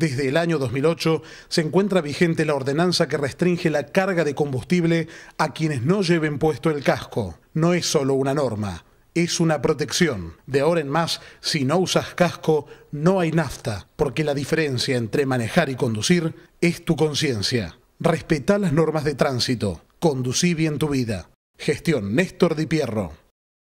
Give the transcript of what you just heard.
Desde el año 2008 se encuentra vigente la ordenanza que restringe la carga de combustible a quienes no lleven puesto el casco. No es solo una norma, es una protección. De ahora en más, si no usas casco, no hay nafta, porque la diferencia entre manejar y conducir es tu conciencia. Respeta las normas de tránsito. Conducí bien tu vida. Gestión Néstor Di Pierro.